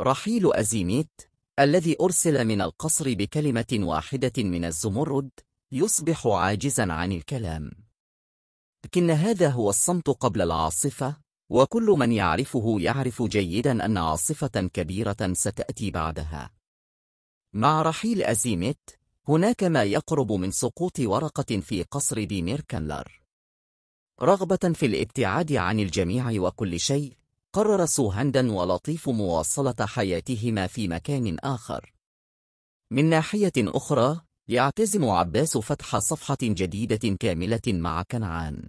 رحيل أزيميت الذي أرسل من القصر بكلمة واحدة من الزمرد يصبح عاجزا عن الكلام لكن هذا هو الصمت قبل العاصفة وكل من يعرفه يعرف جيدا أن عاصفة كبيرة ستأتي بعدها مع رحيل أزيميت هناك ما يقرب من سقوط ورقة في قصر ديمير رغبة في الابتعاد عن الجميع وكل شيء قرر سوهندا ولطيف مواصلة حياتهما في مكان آخر من ناحية أخرى يعتزم عباس فتح صفحة جديدة كاملة مع كنعان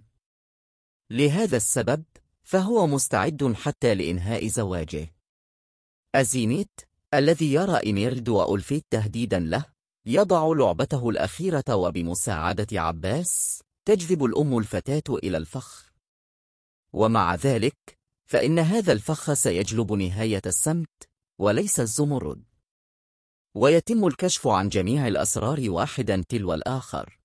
لهذا السبب فهو مستعد حتى لإنهاء زواجه أزينيت الذي يرى إيميرد وألفيت تهديدا له يضع لعبته الأخيرة وبمساعدة عباس تجذب الأم الفتاة إلى الفخ ومع ذلك فإن هذا الفخ سيجلب نهاية السمت وليس الزمرد ويتم الكشف عن جميع الأسرار واحدا تلو الآخر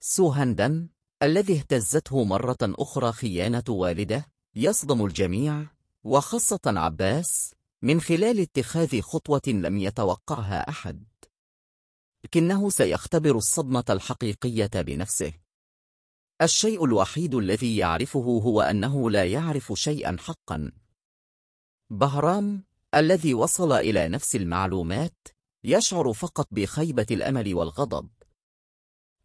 سوهندن الذي اهتزته مرة أخرى خيانة والده يصدم الجميع وخاصة عباس من خلال اتخاذ خطوة لم يتوقعها أحد لكنه سيختبر الصدمة الحقيقية بنفسه الشيء الوحيد الذي يعرفه هو أنه لا يعرف شيئا حقا بهرام الذي وصل إلى نفس المعلومات يشعر فقط بخيبة الأمل والغضب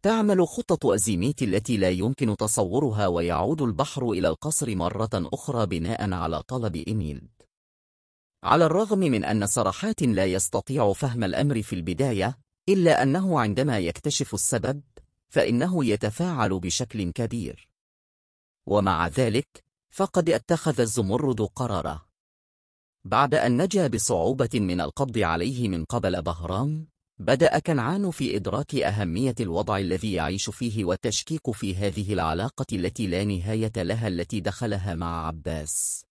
تعمل خطط أزيميت التي لا يمكن تصورها ويعود البحر إلى القصر مرة أخرى بناء على طلب إيميل على الرغم من أن سرحات لا يستطيع فهم الأمر في البداية إلا أنه عندما يكتشف السبب فإنه يتفاعل بشكل كبير ومع ذلك فقد اتخذ الزمرد قراره بعد أن نجا بصعوبة من القبض عليه من قبل بهرام بدأ كنعان في إدراك أهمية الوضع الذي يعيش فيه والتشكيك في هذه العلاقة التي لا نهاية لها التي دخلها مع عباس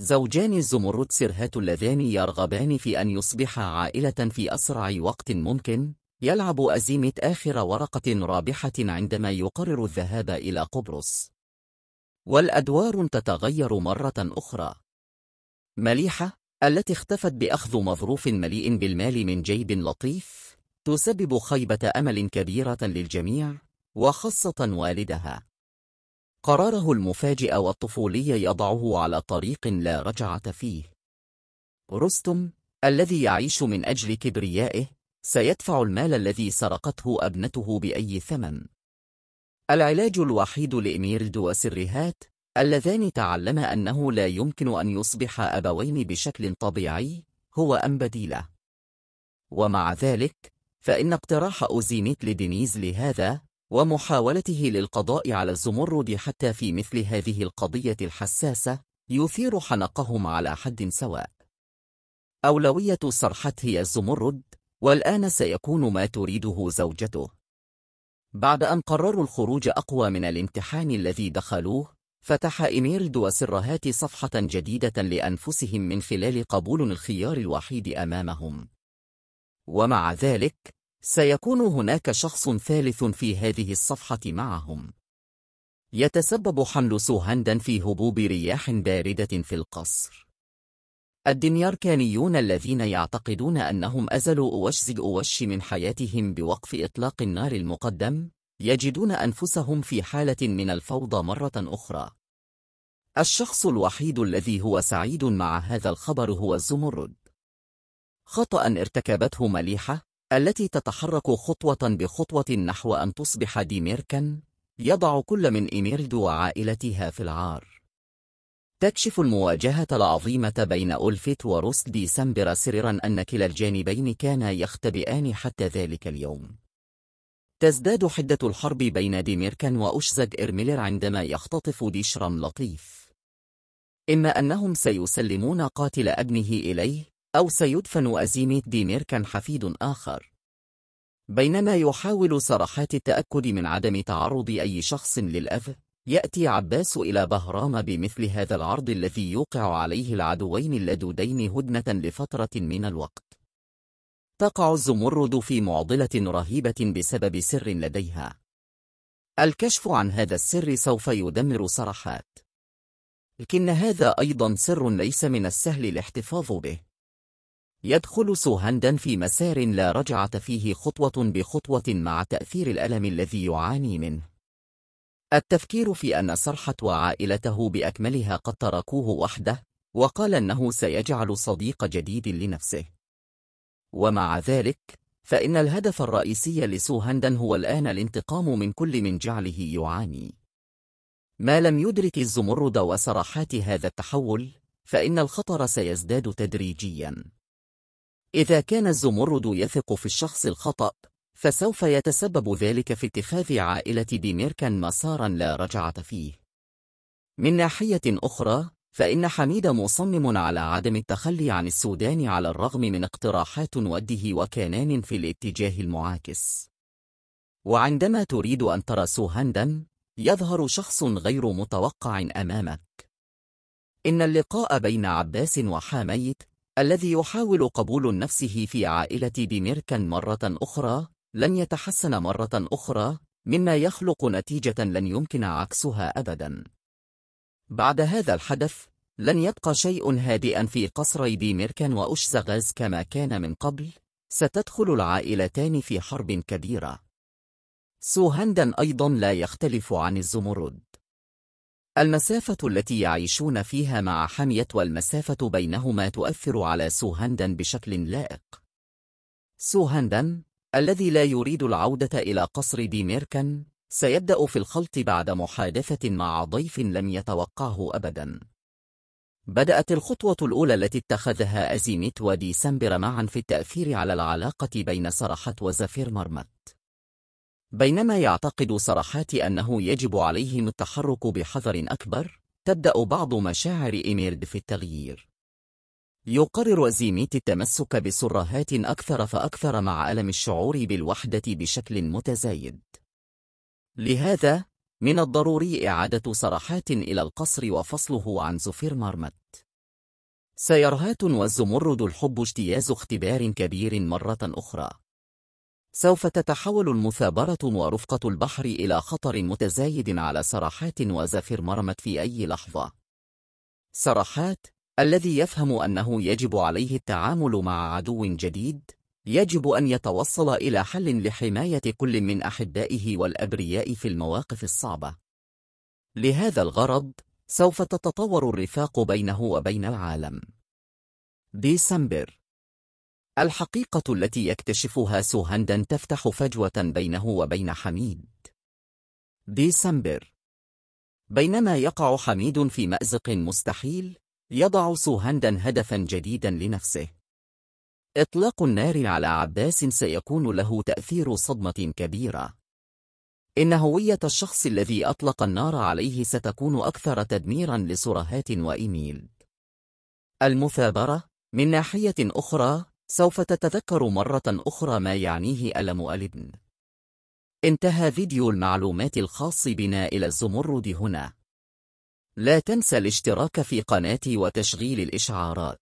زوجان الزمرد سرهات اللذان يرغبان في أن يصبح عائلة في أسرع وقت ممكن يلعب أزيمت آخر ورقة رابحة عندما يقرر الذهاب إلى قبرص والأدوار تتغير مرة أخرى مليحة التي اختفت بأخذ مظروف مليء بالمال من جيب لطيف تسبب خيبة أمل كبيرة للجميع وخاصة والدها قراره المفاجئ والطفولي يضعه على طريق لا رجعة فيه رستم الذي يعيش من أجل كبريائه سيدفع المال الذي سرقته أبنته بأي ثمن العلاج الوحيد لإميرد وسرهات اللذان تعلما أنه لا يمكن أن يصبح أبوين بشكل طبيعي هو أم بديلة ومع ذلك فإن اقتراح أوزينيت لدينيز لهذا ومحاولته للقضاء على الزمرد حتى في مثل هذه القضية الحساسة يثير حنقهم على حد سواء أولوية سرحت هي الزمرد والآن سيكون ما تريده زوجته. بعد أن قرروا الخروج أقوى من الامتحان الذي دخلوه، فتح إيميرد وسرهات صفحة جديدة لأنفسهم من خلال قبول الخيار الوحيد أمامهم. ومع ذلك، سيكون هناك شخص ثالث في هذه الصفحة معهم. يتسبب حمل سوهندا في هبوب رياح باردة في القصر. الدنياركانيون الذين يعتقدون أنهم أزلوا أوشز أوش من حياتهم بوقف إطلاق النار المقدم يجدون أنفسهم في حالة من الفوضى مرة أخرى الشخص الوحيد الذي هو سعيد مع هذا الخبر هو الزمرد خطأ ارتكبته مليحة التي تتحرك خطوة بخطوة نحو أن تصبح ديميركا يضع كل من إيميرد وعائلتها في العار تكشف المواجهة العظيمة بين أولفيت وروس ديسمبر سررا أن كلا الجانبين كانا يختبئان حتى ذلك اليوم تزداد حدة الحرب بين ديميركان وأشزد إرميلر عندما يختطف ديشرم لطيف إما أنهم سيسلمون قاتل ابنه إليه أو سيدفن أزيميت ديميركان حفيد آخر بينما يحاول صرحات التأكد من عدم تعرض أي شخص للأذى يأتي عباس إلى بهرام بمثل هذا العرض الذي يوقع عليه العدوين اللدودين هدنة لفترة من الوقت تقع الزمرد في معضلة رهيبة بسبب سر لديها الكشف عن هذا السر سوف يدمر سرحات لكن هذا أيضا سر ليس من السهل الاحتفاظ به يدخل سوهندا في مسار لا رجعة فيه خطوة بخطوة مع تأثير الألم الذي يعاني منه التفكير في أن سرحت وعائلته بأكملها قد تركوه وحده وقال أنه سيجعل صديق جديد لنفسه ومع ذلك فإن الهدف الرئيسي هندن هو الآن الانتقام من كل من جعله يعاني ما لم يدرك الزمرد وسرحات هذا التحول فإن الخطر سيزداد تدريجياً إذا كان الزمرد يثق في الشخص الخطأ فسوف يتسبب ذلك في اتخاذ عائلة ديميركان مسارا لا رجعة فيه. من ناحية أخرى، فإن حميد مصمم على عدم التخلي عن السودان على الرغم من اقتراحات وده وكانان في الاتجاه المعاكس. وعندما تريد أن ترى سوهندم، يظهر شخص غير متوقع أمامك. إن اللقاء بين عباس وحاميت الذي يحاول قبول نفسه في عائلة ديميركان مرة أخرى لن يتحسن مرة أخرى مما يخلق نتيجة لن يمكن عكسها أبدا بعد هذا الحدث لن يبقى شيء هادئا في قصري ديميركان وأشزغاز كما كان من قبل ستدخل العائلتان في حرب كبيرة سوهندن أيضا لا يختلف عن الزمرد المسافة التي يعيشون فيها مع حمية والمسافة بينهما تؤثر على سوهندن بشكل لائق سوهندن الذي لا يريد العودة إلى قصر ديميركن سيبدأ في الخلط بعد محادثة مع ضيف لم يتوقعه أبدا بدأت الخطوة الأولى التي اتخذها أزيميت وديسمبر معا في التأثير على العلاقة بين سرحات وزفير مرمت بينما يعتقد سرحات أنه يجب عليهم التحرك بحذر أكبر تبدأ بعض مشاعر إيميرد في التغيير يقرر زيميت التمسك بسراهات أكثر فأكثر مع ألم الشعور بالوحدة بشكل متزايد لهذا من الضروري إعادة صرحات إلى القصر وفصله عن زفير مرمت سيرهات والزمرد الحب اجتياز اختبار كبير مرة أخرى سوف تتحول المثابرة ورفقة البحر إلى خطر متزايد على سرحات وزفير مرمت في أي لحظة سرحات الذي يفهم أنه يجب عليه التعامل مع عدو جديد يجب أن يتوصل إلى حل لحماية كل من أحبائه والأبرياء في المواقف الصعبة لهذا الغرض سوف تتطور الرفاق بينه وبين العالم ديسمبر الحقيقة التي يكتشفها سوهندن تفتح فجوة بينه وبين حميد ديسمبر بينما يقع حميد في مأزق مستحيل يضع سوهندا هدفا جديدا لنفسه إطلاق النار على عباس سيكون له تأثير صدمة كبيرة إن هوية الشخص الذي أطلق النار عليه ستكون أكثر تدميرا لسرهات وإيميل المثابرة من ناحية أخرى سوف تتذكر مرة أخرى ما يعنيه ألم الابن انتهى فيديو المعلومات الخاص بنا إلى الزمرد هنا لا تنسى الاشتراك في قناتي وتشغيل الإشعارات